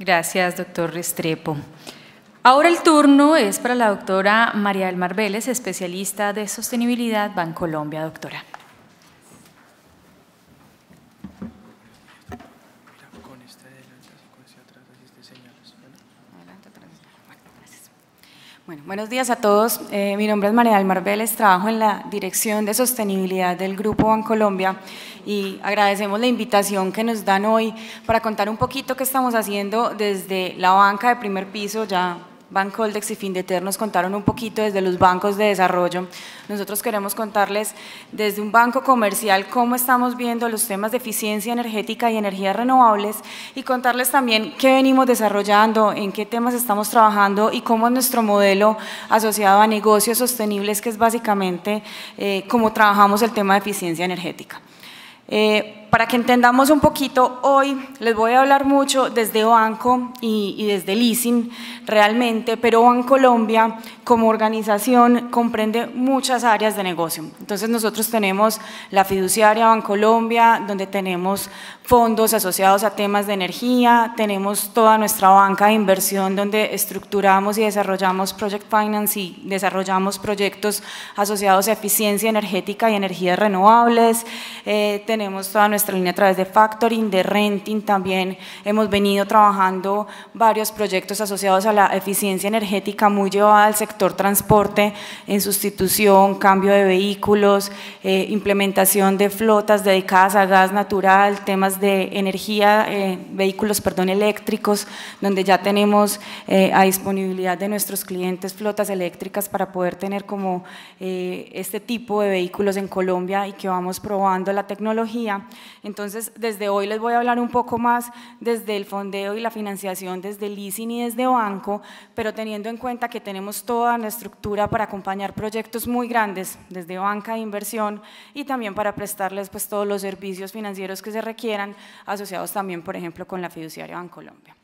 Gracias, doctor Restrepo. Ahora el turno es para la doctora María del Mar Vélez, especialista de sostenibilidad Bancolombia, doctora. Bueno, buenos días a todos. Eh, mi nombre es María del Mar Vélez, trabajo en la Dirección de Sostenibilidad del Grupo Bancolombia. Colombia y agradecemos la invitación que nos dan hoy para contar un poquito qué estamos haciendo desde la banca de primer piso, ya Bancoldex y Findeter nos contaron un poquito desde los bancos de desarrollo. Nosotros queremos contarles desde un banco comercial cómo estamos viendo los temas de eficiencia energética y energías renovables y contarles también qué venimos desarrollando, en qué temas estamos trabajando y cómo es nuestro modelo asociado a negocios sostenibles, que es básicamente eh, cómo trabajamos el tema de eficiencia energética. Eh, para que entendamos un poquito, hoy les voy a hablar mucho desde Banco y, desde Leasing realmente, pero Bancolombia como organización comprende muchas áreas de negocio. Entonces nosotros tenemos la fiduciaria Bancolombia, donde tenemos fondos asociados a temas de energía, tenemos toda nuestra banca de inversión donde estructuramos y desarrollamos Project Finance y desarrollamos proyectos asociados a eficiencia energética y energías renovables, eh, tenemos toda nuestra nuestra línea a través de factoring, de renting también. Hemos venido trabajando varios proyectos asociados a la eficiencia energética muy llevada al sector transporte en sustitución, cambio de vehículos, eh, implementación de flotas dedicadas a gas natural, temas de energía, eh, vehículos perdón, eléctricos, donde ya tenemos eh, a disponibilidad de nuestros clientes flotas eléctricas para poder tener como este tipo de vehículos en Colombia y que vamos probando la tecnología entonces, desde hoy les voy a hablar un poco más desde el fondeo y la financiación, desde leasing y desde banco, pero teniendo en cuenta que tenemos toda la estructura para acompañar proyectos muy grandes, desde banca de inversión y también para prestarles pues, todos los servicios financieros que se requieran, asociados también, por ejemplo, con la fiduciaria Bancolombia.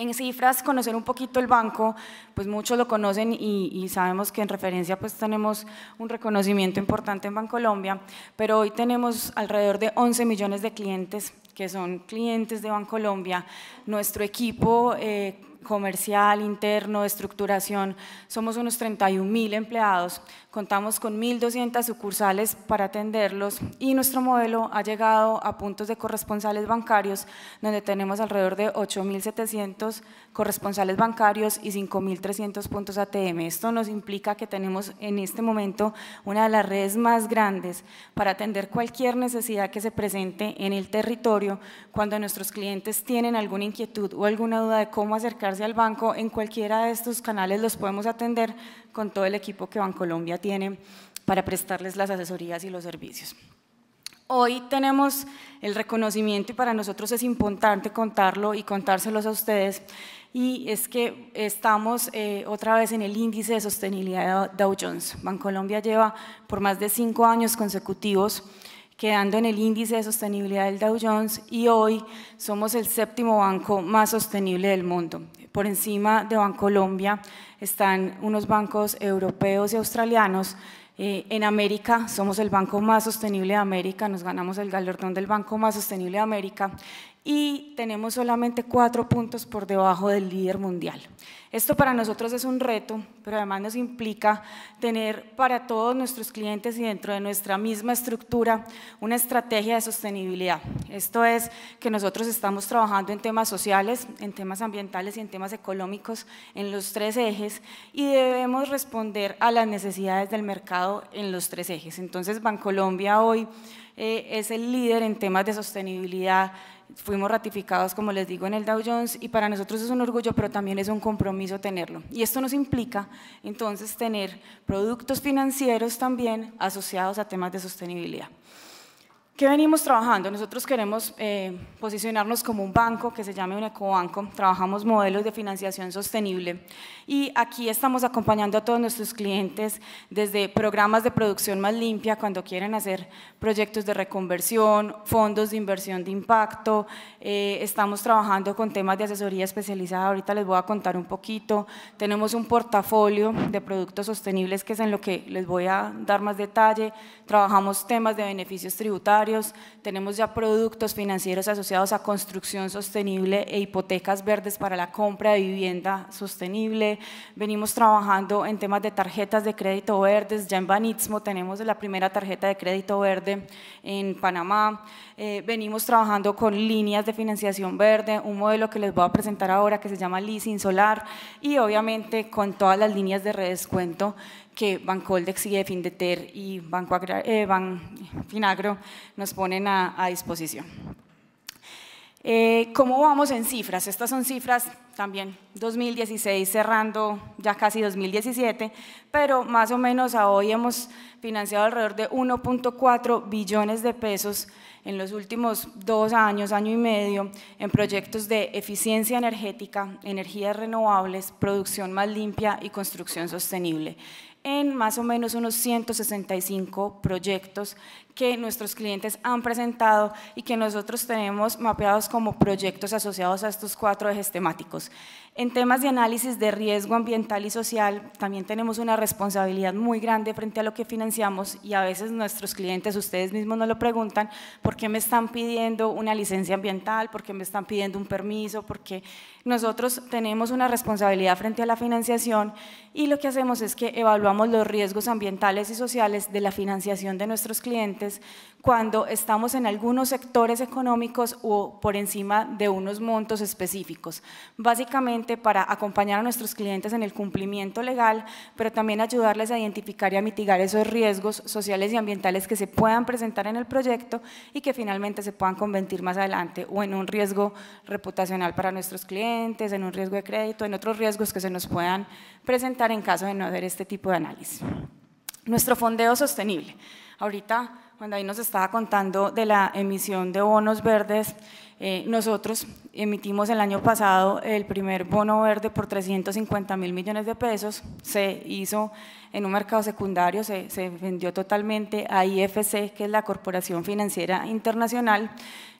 En cifras, conocer un poquito el banco, pues muchos lo conocen y, sabemos que en referencia pues tenemos un reconocimiento importante en Bancolombia, pero hoy tenemos alrededor de 11 millones de clientes que son clientes de Bancolombia. Nuestro equipo eh, comercial, interno, estructuración, somos unos 31 mil empleados, contamos con 1.200 sucursales para atenderlos y nuestro modelo ha llegado a puntos de corresponsales bancarios, donde tenemos alrededor de 8.700 corresponsales bancarios y 5.300 puntos ATM. Esto nos implica que tenemos en este momento una de las redes más grandes para atender cualquier necesidad que se presente en el territorio cuando nuestros clientes tienen alguna inquietud o alguna duda de cómo acercar al banco, en cualquiera de estos canales los podemos atender con todo el equipo que Bancolombia tiene para prestarles las asesorías y los servicios. Hoy tenemos el reconocimiento y para nosotros es importante contarlo y contárselos a ustedes y es que estamos eh, otra vez en el índice de sostenibilidad de Dow Jones. Bancolombia lleva por más de cinco años consecutivos quedando en el índice de sostenibilidad del Dow Jones y hoy somos el séptimo banco más sostenible del mundo por encima de Bancolombia están unos bancos europeos y australianos. Eh, en América somos el banco más sostenible de América, nos ganamos el galardón del banco más sostenible de América y tenemos solamente cuatro puntos por debajo del líder mundial. Esto para nosotros es un reto, pero además nos implica tener para todos nuestros clientes y dentro de nuestra misma estructura una estrategia de sostenibilidad. Esto es que nosotros estamos trabajando en temas sociales, en temas ambientales y en temas económicos, en los tres ejes, y debemos responder a las necesidades del mercado en los tres ejes. Entonces, Bancolombia hoy eh, es el líder en temas de sostenibilidad fuimos ratificados, como les digo, en el Dow Jones y para nosotros es un orgullo, pero también es un compromiso tenerlo. Y esto nos implica entonces tener productos financieros también asociados a temas de sostenibilidad. ¿Qué venimos trabajando? Nosotros queremos eh, posicionarnos como un banco que se llame un ecobanco. Trabajamos modelos de financiación sostenible y aquí estamos acompañando a todos nuestros clientes desde programas de producción más limpia cuando quieren hacer proyectos de reconversión, fondos de inversión de impacto. Eh, estamos trabajando con temas de asesoría especializada. Ahorita les voy a contar un poquito. Tenemos un portafolio de productos sostenibles que es en lo que les voy a dar más detalle. Trabajamos temas de beneficios tributarios tenemos ya productos financieros asociados a construcción sostenible e hipotecas verdes para la compra de vivienda sostenible. Venimos trabajando en temas de tarjetas de crédito verdes, ya en Banismo tenemos la primera tarjeta de crédito verde en Panamá. Eh, venimos trabajando con líneas de financiación verde, un modelo que les voy a presentar ahora que se llama leasing solar y obviamente con todas las líneas de redescuento que Bancoldex y Findeter y Banco eh, Finagro nos ponen a, disposición. Eh, ¿Cómo vamos en cifras? Estas son cifras también 2016 cerrando ya casi 2017, pero más o menos a hoy hemos financiado alrededor de 1.4 billones de pesos en los últimos dos años, año y medio, en proyectos de eficiencia energética, energías renovables, producción más limpia y construcción sostenible en más o menos unos 165 proyectos que nuestros clientes han presentado y que nosotros tenemos mapeados como proyectos asociados a estos cuatro ejes temáticos. En temas de análisis de riesgo ambiental y social, también tenemos una responsabilidad muy grande frente a lo que financiamos y a veces nuestros clientes, ustedes mismos nos lo preguntan, ¿por qué me están pidiendo una licencia ambiental? ¿Por qué me están pidiendo un permiso? ¿Por qué nosotros tenemos una responsabilidad frente a la financiación y lo que hacemos es que evaluamos los riesgos ambientales y sociales de la financiación de nuestros clientes cuando estamos en algunos sectores económicos o por encima de unos montos específicos, básicamente para acompañar a nuestros clientes en el cumplimiento legal, pero también ayudarles a identificar y a mitigar esos riesgos sociales y ambientales que se puedan presentar en el proyecto y que finalmente se puedan convertir más adelante o en un riesgo reputacional para nuestros clientes en un riesgo de crédito, en otros riesgos que se nos puedan presentar en caso de no hacer este tipo de análisis. Nuestro fondeo sostenible. Ahorita cuando ahí nos estaba contando de la emisión de bonos verdes. Eh, nosotros emitimos el año pasado el primer bono verde por 350 mil millones de pesos. Se hizo en un mercado secundario, se, se vendió totalmente a IFC, que es la Corporación Financiera Internacional.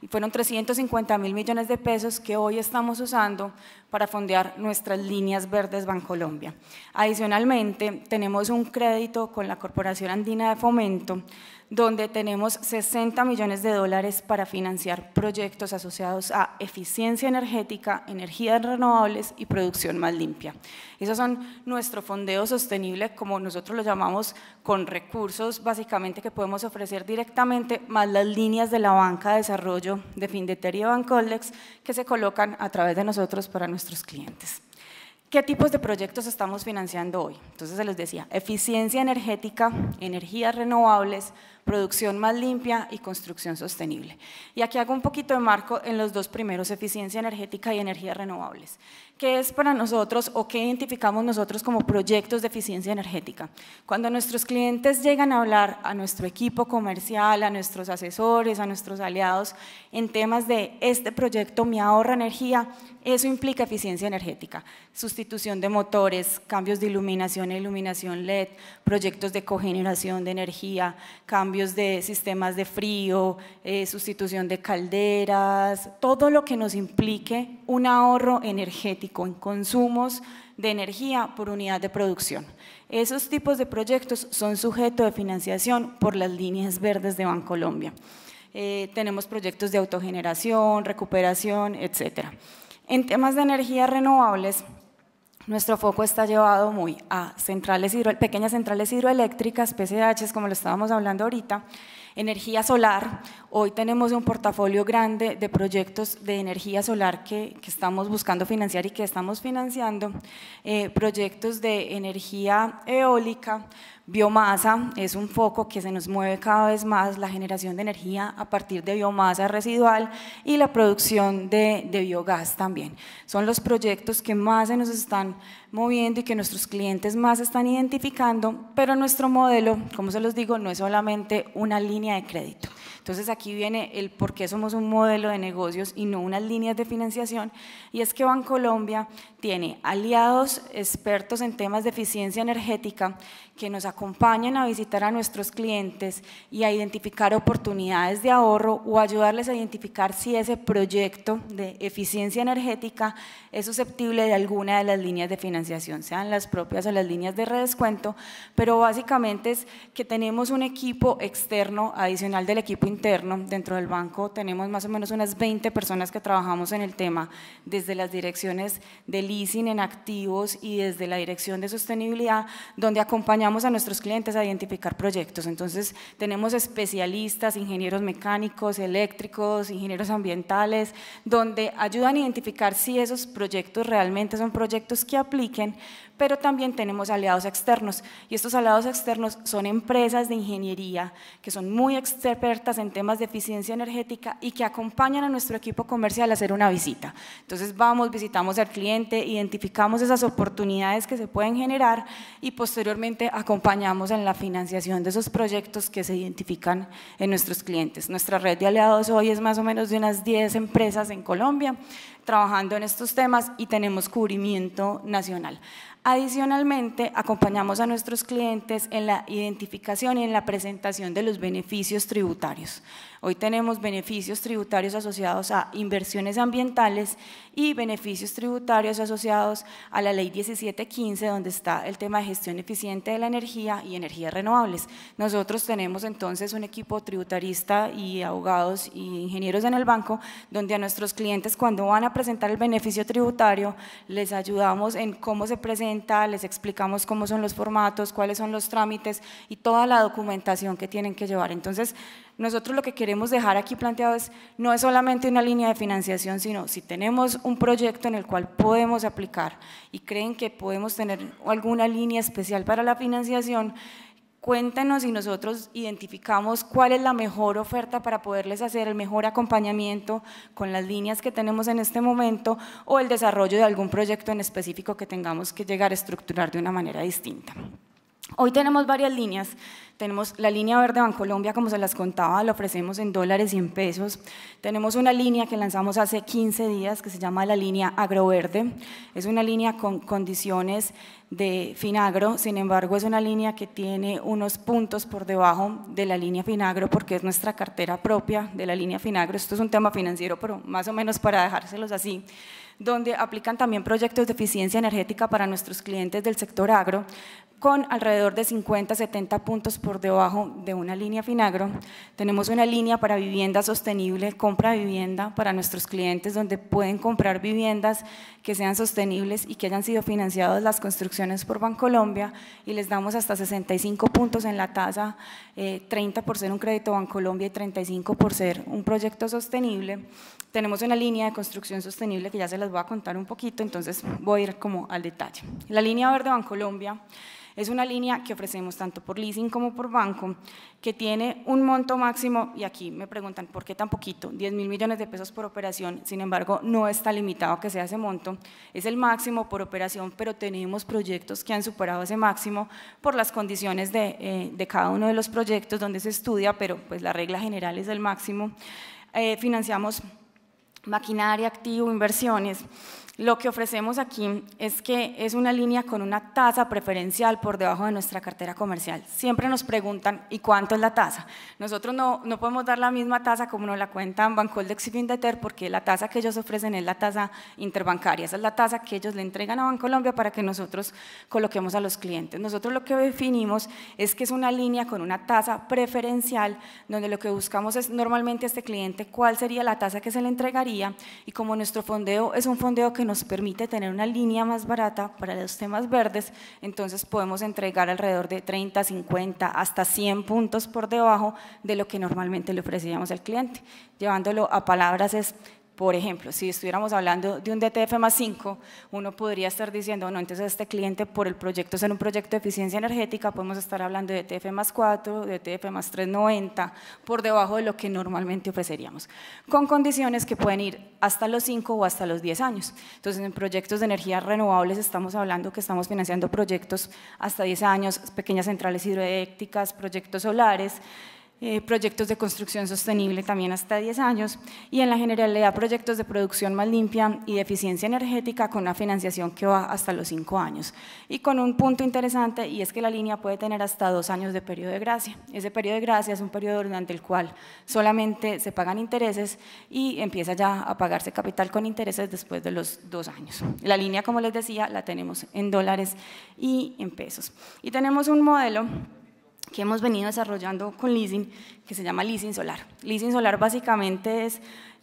Y fueron 350 mil millones de pesos que hoy estamos usando para fondear nuestras líneas verdes Bancolombia. Adicionalmente, tenemos un crédito con la Corporación Andina de Fomento donde tenemos 60 millones de dólares para financiar proyectos asociados a eficiencia energética, energías renovables y producción más limpia. Esos son nuestro fondeo sostenible, como nosotros lo llamamos, con recursos básicamente que podemos ofrecer directamente, más las líneas de la banca de desarrollo de Findeter y que se colocan a través de nosotros para nuestros clientes. ¿Qué tipos de proyectos estamos financiando hoy? Entonces se los decía, eficiencia energética, energías renovables, producción más limpia y construcción sostenible. Y aquí hago un poquito de marco en los dos primeros, eficiencia energética y energías renovables. ¿Qué es para nosotros o qué identificamos nosotros como proyectos de eficiencia energética? Cuando nuestros clientes llegan a hablar a nuestro equipo comercial, a nuestros asesores, a nuestros aliados en temas de este proyecto me ahorra energía, eso implica eficiencia energética, sustitución de motores, cambios de iluminación e iluminación LED, proyectos de cogeneración de energía, cambios de sistemas de frío, eh, sustitución de calderas, todo lo que nos implique un ahorro energético en consumos de energía por unidad de producción. Esos tipos de proyectos son sujetos de financiación por las líneas verdes de Bancolombia. Colombia eh, tenemos proyectos de autogeneración, recuperación, etcétera. En temas de energías renovables, nuestro foco está llevado muy a pequeñas centrales hidroeléctricas, PCHs, como lo estábamos hablando ahorita, energía solar. Hoy tenemos un portafolio grande de proyectos de energía solar que, estamos buscando financiar y que estamos financiando, eh, proyectos de energía eólica, Biomasa es un foco que se nos mueve cada vez más la generación de energía a partir de biomasa residual y la producción de, biogás también. Son los proyectos que más se nos están moviendo y que nuestros clientes más están identificando, pero nuestro modelo, como se los digo, no es solamente una línea de crédito entonces aquí viene el por qué somos un modelo de negocios y no unas líneas de financiación, y es que Bancolombia tiene aliados expertos en temas de eficiencia energética que nos acompañan a visitar a nuestros clientes y a identificar oportunidades de ahorro o ayudarles a identificar si ese proyecto de eficiencia energética es susceptible de alguna de las líneas de financiación, sean las propias o las líneas de redescuento, pero básicamente es que tenemos un equipo externo adicional del equipo interno dentro del banco. Tenemos más o menos unas 20 personas que trabajamos en el tema, desde las direcciones de leasing en activos y desde la dirección de sostenibilidad, donde acompañamos a nuestros clientes a identificar proyectos. Entonces, tenemos especialistas, ingenieros mecánicos, eléctricos, ingenieros ambientales, donde ayudan a identificar si esos proyectos realmente son proyectos que apliquen, pero también tenemos aliados externos. Y estos aliados externos son empresas de ingeniería que son muy expertas en temas de eficiencia energética y que acompañan a nuestro equipo comercial a hacer una visita. Entonces vamos, visitamos al cliente, identificamos esas oportunidades que se pueden generar y posteriormente acompañamos en la financiación de esos proyectos que se identifican en nuestros clientes. Nuestra red de aliados hoy es más o menos de unas 10 empresas en Colombia trabajando en estos temas y tenemos cubrimiento nacional. Adicionalmente, acompañamos a nuestros clientes en la identificación y en la presentación de los beneficios tributarios. Hoy tenemos beneficios tributarios asociados a inversiones ambientales y beneficios tributarios asociados a la ley 1715, donde está el tema de gestión eficiente de la energía y energías renovables. Nosotros tenemos entonces un equipo tributarista y abogados e ingenieros en el banco, donde a nuestros clientes cuando van a presentar el beneficio tributario, les ayudamos en cómo se presenta, les explicamos cómo son los formatos, cuáles son los trámites y toda la documentación que tienen que llevar. Entonces, nosotros lo que queremos dejar aquí planteado es, no es solamente una línea de financiación, sino si tenemos un proyecto en el cual podemos aplicar y creen que podemos tener alguna línea especial para la financiación, cuéntenos y nosotros identificamos cuál es la mejor oferta para poderles hacer el mejor acompañamiento con las líneas que tenemos en este momento o el desarrollo de algún proyecto en específico que tengamos que llegar a estructurar de una manera distinta. Hoy tenemos varias líneas. Tenemos la línea verde Bancolombia, como se las contaba, la ofrecemos en dólares y en pesos. Tenemos una línea que lanzamos hace 15 días que se llama la línea agroverde. Es una línea con condiciones de Finagro, sin embargo es una línea que tiene unos puntos por debajo de la línea Finagro porque es nuestra cartera propia de la línea Finagro, esto es un tema financiero pero más o menos para dejárselos así, donde aplican también proyectos de eficiencia energética para nuestros clientes del sector agro con alrededor de 50, 70 puntos por debajo de una línea Finagro. Tenemos una línea para vivienda sostenible, compra vivienda para nuestros clientes donde pueden comprar viviendas que sean sostenibles y que hayan sido financiadas las construcciones por por Bancolombia y les damos hasta 65 puntos en la tasa, 30 eh, por ser un crédito Bancolombia y 35 por ser un proyecto sostenible. Tenemos una línea de construcción sostenible que ya se las voy a contar un poquito, entonces voy a ir como al detalle. La línea verde Bancolombia Colombia es una línea que ofrecemos tanto por leasing como por banco, que tiene un monto máximo, y aquí me preguntan por qué tan poquito, 10 mil millones de pesos por operación, sin embargo, no está limitado a que sea ese monto, es el máximo por operación, pero tenemos proyectos que han superado ese máximo por las condiciones de, eh, cada uno de los proyectos donde se estudia, pero pues la regla general es el máximo. Eh, financiamos maquinaria, activo, inversiones. Lo que ofrecemos aquí es que es una línea con una tasa preferencial por debajo de nuestra cartera comercial. Siempre nos preguntan, ¿y cuánto es la tasa? Nosotros no, podemos dar la misma tasa como nos la cuentan Bancoldex y Findeter porque la tasa que ellos ofrecen es la tasa interbancaria. Esa es la tasa que ellos le entregan a Bancolombia para que nosotros coloquemos a los clientes. Nosotros lo que definimos es que es una línea con una tasa preferencial donde lo que buscamos es normalmente a este cliente cuál sería la tasa que se le entregaría y como nuestro fondeo es un fondeo que nos permite tener una línea más barata para los temas verdes, entonces podemos entregar alrededor de 30, 50, hasta 100 puntos por debajo de lo que normalmente le ofrecíamos al cliente. Llevándolo a palabras es por ejemplo, si estuviéramos hablando de un DTF más 5, uno podría estar diciendo, no, entonces este cliente por el proyecto ser un proyecto de eficiencia energética, podemos estar hablando de DTF más 4, DTF más 390, por debajo de lo que normalmente ofreceríamos, con condiciones que pueden ir hasta los 5 o hasta los 10 años. Entonces, en proyectos de energías renovables estamos hablando que estamos financiando proyectos hasta 10 años, pequeñas centrales hidroeléctricas, proyectos solares, eh, proyectos de construcción sostenible también hasta 10 años y en la generalidad proyectos de producción más limpia y de eficiencia energética con una financiación que va hasta los 5 años. Y con un punto interesante y es que la línea puede tener hasta 2 años de periodo de gracia. Ese periodo de gracia es un periodo durante el cual solamente se pagan intereses y empieza ya a pagarse capital con intereses después de los 2 años. La línea, como les decía, la tenemos en dólares y en pesos. Y tenemos un modelo que hemos venido desarrollando con leasing, que se llama leasing solar. Leasing solar básicamente es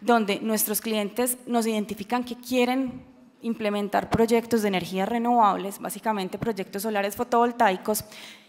donde nuestros clientes nos identifican que quieren implementar proyectos de energías renovables, básicamente proyectos solares fotovoltaicos,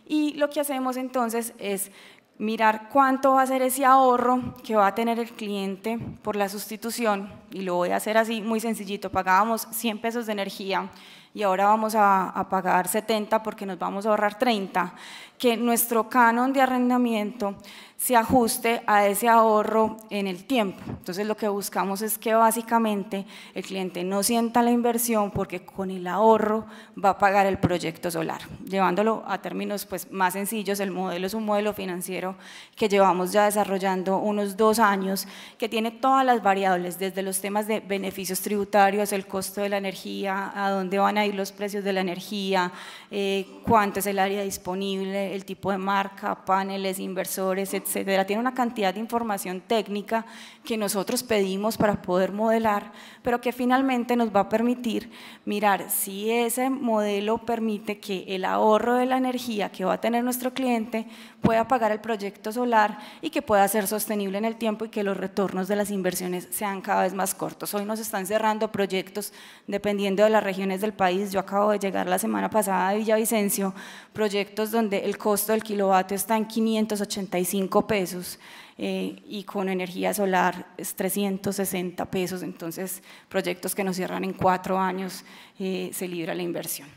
y lo que hacemos entonces es mirar cuánto va a ser ese ahorro que va a tener el cliente por la sustitución, y lo voy a hacer así muy sencillito, pagábamos 100 pesos de energía y ahora vamos a, pagar 70 porque nos vamos a ahorrar 30, que nuestro canon de arrendamiento se ajuste a ese ahorro en el tiempo. Entonces lo que buscamos es que básicamente el cliente no sienta la inversión porque con el ahorro va a pagar el proyecto solar. Llevándolo a términos pues, más sencillos, el modelo es un modelo financiero que llevamos ya desarrollando unos dos años, que tiene todas las variables, desde los temas de beneficios tributarios, el costo de la energía, a dónde van a ir los precios de la energía, eh, cuánto es el área disponible, el tipo de marca, paneles, inversores, etc tiene una cantidad de información técnica que nosotros pedimos para poder modelar, pero que finalmente nos va a permitir mirar si ese modelo permite que el ahorro de la energía que va a tener nuestro cliente pueda pagar el proyecto solar y que pueda ser sostenible en el tiempo y que los retornos de las inversiones sean cada vez más cortos. Hoy nos están cerrando proyectos dependiendo de las regiones del país. Yo acabo de llegar la semana pasada de Villavicencio, proyectos donde el costo del kilovatio está en 585 pesos. Eh, y con energía solar es 360 pesos, entonces proyectos que nos cierran en cuatro años eh, se libra la inversión.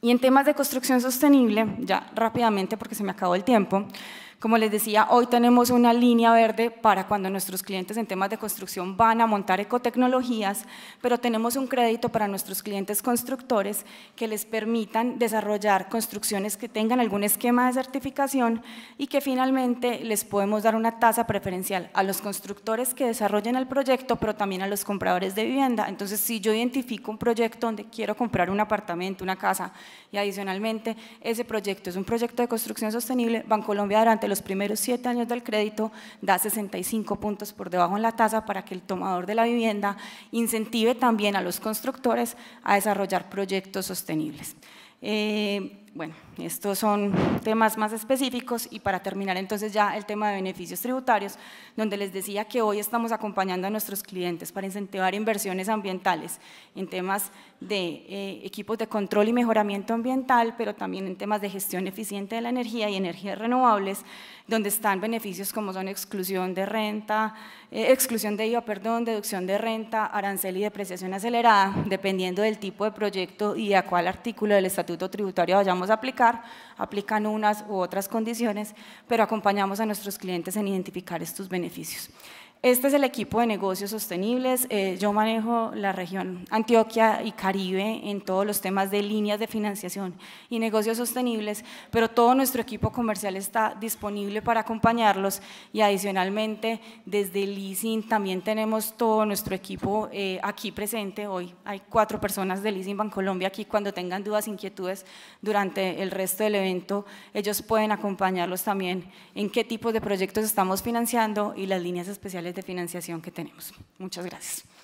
Y en temas de construcción sostenible, ya rápidamente porque se me acabó el tiempo, como les decía, hoy tenemos una línea verde para cuando nuestros clientes en temas de construcción van a montar ecotecnologías, pero tenemos un crédito para nuestros clientes constructores que les permitan desarrollar construcciones que tengan algún esquema de certificación y que finalmente les podemos dar una tasa preferencial a los constructores que desarrollen el proyecto, pero también a los compradores de vivienda. Entonces, si yo identifico un proyecto donde quiero comprar un apartamento, una casa, y adicionalmente ese proyecto es un proyecto de construcción sostenible, Bancolombia Adelante, los primeros siete años del crédito da 65 puntos por debajo en la tasa para que el tomador de la vivienda incentive también a los constructores a desarrollar proyectos sostenibles. Eh, bueno. Estos son temas más específicos y para terminar entonces ya el tema de beneficios tributarios, donde les decía que hoy estamos acompañando a nuestros clientes para incentivar inversiones ambientales en temas de eh, equipos de control y mejoramiento ambiental, pero también en temas de gestión eficiente de la energía y energías renovables, donde están beneficios como son exclusión de renta, eh, exclusión de IVA, perdón, deducción de renta, arancel y depreciación acelerada, dependiendo del tipo de proyecto y a cuál artículo del estatuto tributario vayamos a aplicar aplican unas u otras condiciones, pero acompañamos a nuestros clientes en identificar estos beneficios. Este es el equipo de negocios sostenibles. Eh, yo manejo la región Antioquia y Caribe en todos los temas de líneas de financiación y negocios sostenibles, pero todo nuestro equipo comercial está disponible para acompañarlos y adicionalmente desde leasing también tenemos todo nuestro equipo eh, aquí presente. Hoy hay cuatro personas de leasing Bancolombia aquí. Cuando tengan dudas, inquietudes durante el resto del evento, ellos pueden acompañarlos también en qué tipos de proyectos estamos financiando y las líneas especiales de financiación que tenemos. Muchas gracias.